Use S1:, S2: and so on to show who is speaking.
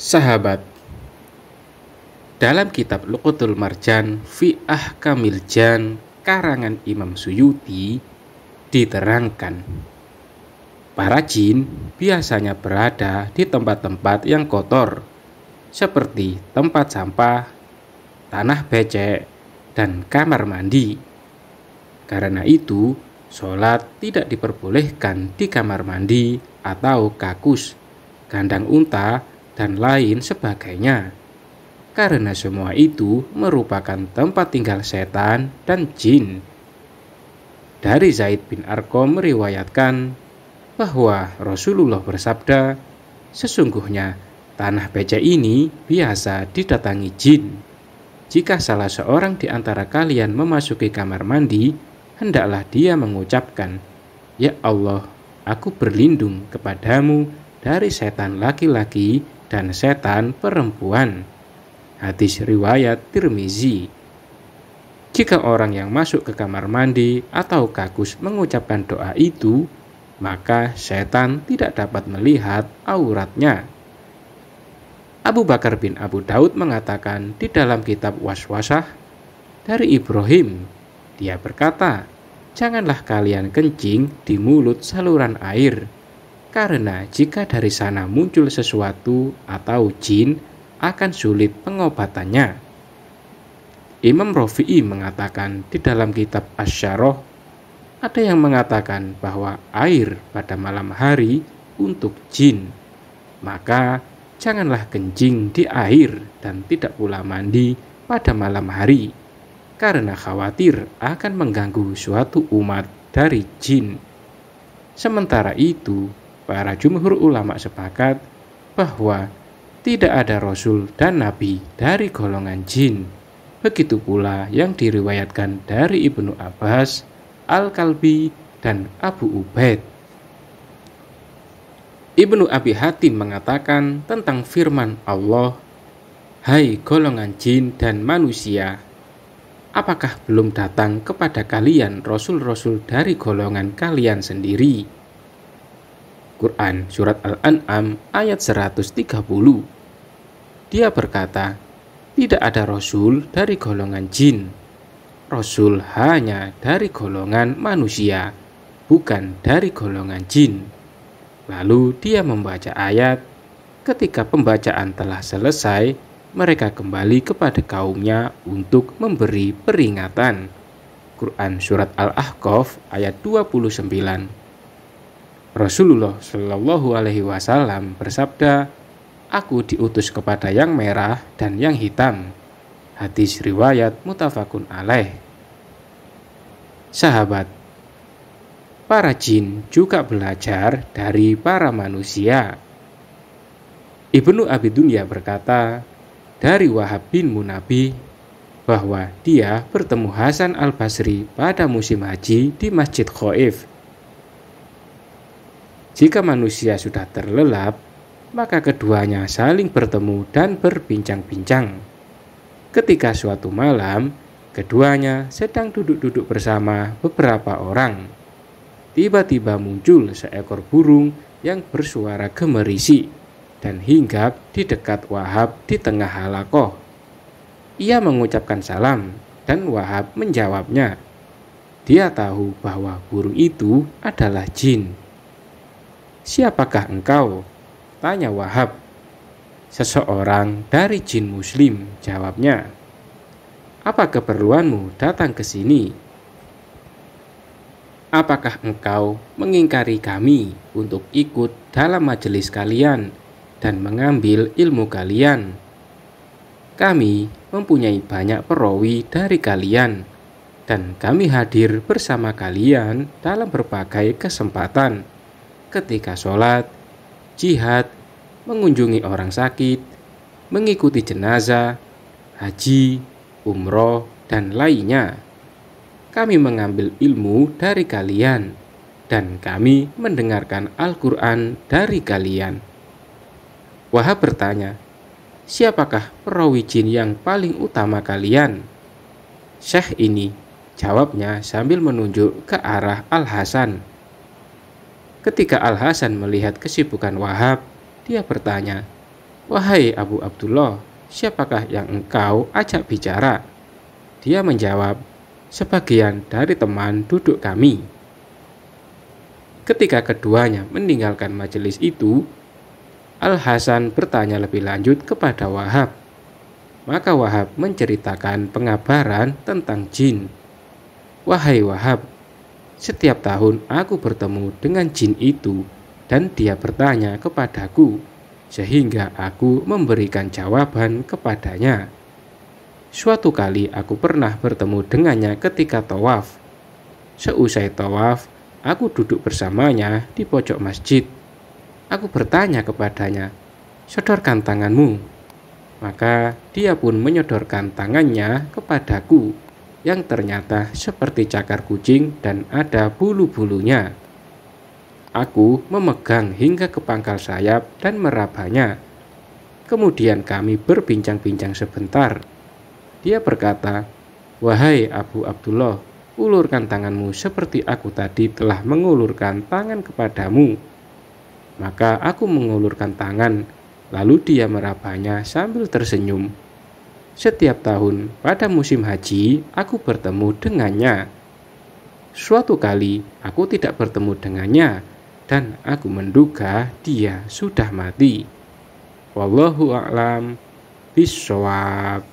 S1: Sahabat, dalam kitab Luqutul Marjan fi Ahkamil Jan karangan Imam Suyuti diterangkan para jin biasanya berada di tempat-tempat yang kotor seperti tempat sampah, tanah becek, dan kamar mandi. Karena itu, sholat tidak diperbolehkan di kamar mandi atau kakus, kandang unta, dan lain sebagainya. Karena semua itu merupakan tempat tinggal setan dan jin. Dari Zaid bin Arkom meriwayatkan bahwa Rasulullah bersabda, sesungguhnya tanah beca ini biasa didatangi jin. Jika salah seorang di antara kalian memasuki kamar mandi, hendaklah dia mengucapkan, Ya Allah, aku berlindung kepadamu dari setan laki-laki dan setan perempuan. Hadis riwayat Tirmizi. Jika orang yang masuk ke kamar mandi atau kakus mengucapkan doa itu, maka setan tidak dapat melihat auratnya. Abu Bakar bin Abu Daud mengatakan di dalam kitab Waswasah dari Ibrahim, dia berkata, "Janganlah kalian kencing di mulut saluran air." Karena jika dari sana muncul sesuatu atau jin, akan sulit pengobatannya. Imam Rafi'i mengatakan di dalam kitab Asyaroh, ada yang mengatakan bahwa air pada malam hari untuk jin, maka janganlah kencing di air dan tidak pula mandi pada malam hari, karena khawatir akan mengganggu suatu umat dari jin. Sementara itu, para jumhur ulama sepakat bahwa tidak ada rasul dan nabi dari golongan jin. Begitu pula yang diriwayatkan dari Ibnu Abbas, Al-Kalbi, dan Abu Ubaid. Ibnu Abi Hatim mengatakan tentang firman Allah, "Hai golongan jin dan manusia, apakah belum datang kepada kalian rasul-rasul dari golongan kalian sendiri?" Quran Surat Al-An'am ayat 130. Dia berkata, tidak ada Rasul dari golongan jin. Rasul hanya dari golongan manusia, bukan dari golongan jin. Lalu dia membaca ayat, ketika pembacaan telah selesai, mereka kembali kepada kaumnya untuk memberi peringatan. Quran Surat Al-Ahqaf ayat 29 Rasulullah Shallallahu Alaihi Wasallam bersabda, "Aku diutus kepada yang merah dan yang hitam." Hadis riwayat mutafakun alaih. Sahabat, para jin juga belajar dari para manusia. Ibnu Abi Dunya berkata dari Wahab bin Munabi bahwa dia bertemu Hasan al-Basri pada musim haji di Masjid Khoif. Jika manusia sudah terlelap, maka keduanya saling bertemu dan berbincang-bincang. Ketika suatu malam, keduanya sedang duduk-duduk bersama beberapa orang. Tiba-tiba muncul seekor burung yang bersuara gemerisi dan hinggap di dekat Wahab di tengah halakoh. Ia mengucapkan salam dan Wahab menjawabnya. Dia tahu bahwa burung itu adalah jin. Siapakah engkau? Tanya Wahab. Seseorang dari jin muslim, jawabnya. Apa keperluanmu datang ke sini? Apakah engkau mengingkari kami untuk ikut dalam majelis kalian dan mengambil ilmu kalian? Kami mempunyai banyak perawi dari kalian dan kami hadir bersama kalian dalam berbagai kesempatan ketika sholat, jihad, mengunjungi orang sakit, mengikuti jenazah, haji, umroh, dan lainnya. Kami mengambil ilmu dari kalian, dan kami mendengarkan Al-Quran dari kalian. Wahab bertanya, siapakah perawi jin yang paling utama kalian? Syekh ini jawabnya sambil menunjuk ke arah Al-Hasan. Ketika Al-Hasan melihat kesibukan Wahab, dia bertanya, Wahai Abu Abdullah, siapakah yang engkau ajak bicara? Dia menjawab, sebagian dari teman duduk kami. Ketika keduanya meninggalkan majelis itu, Al-Hasan bertanya lebih lanjut kepada Wahab. Maka Wahab menceritakan pengabaran tentang jin. Wahai Wahab, setiap tahun aku bertemu dengan jin itu dan dia bertanya kepadaku sehingga aku memberikan jawaban kepadanya. Suatu kali aku pernah bertemu dengannya ketika tawaf. Seusai tawaf, aku duduk bersamanya di pojok masjid. Aku bertanya kepadanya, "Sodorkan tanganmu." Maka dia pun menyodorkan tangannya kepadaku yang ternyata seperti cakar kucing dan ada bulu-bulunya. Aku memegang hingga ke pangkal sayap dan merabanya. Kemudian kami berbincang-bincang sebentar. Dia berkata, Wahai Abu Abdullah, ulurkan tanganmu seperti aku tadi telah mengulurkan tangan kepadamu. Maka aku mengulurkan tangan, lalu dia merabanya sambil tersenyum setiap tahun pada musim haji, aku bertemu dengannya. Suatu kali aku tidak bertemu dengannya dan aku menduga dia sudah mati. Wallahu a'lam bishawab.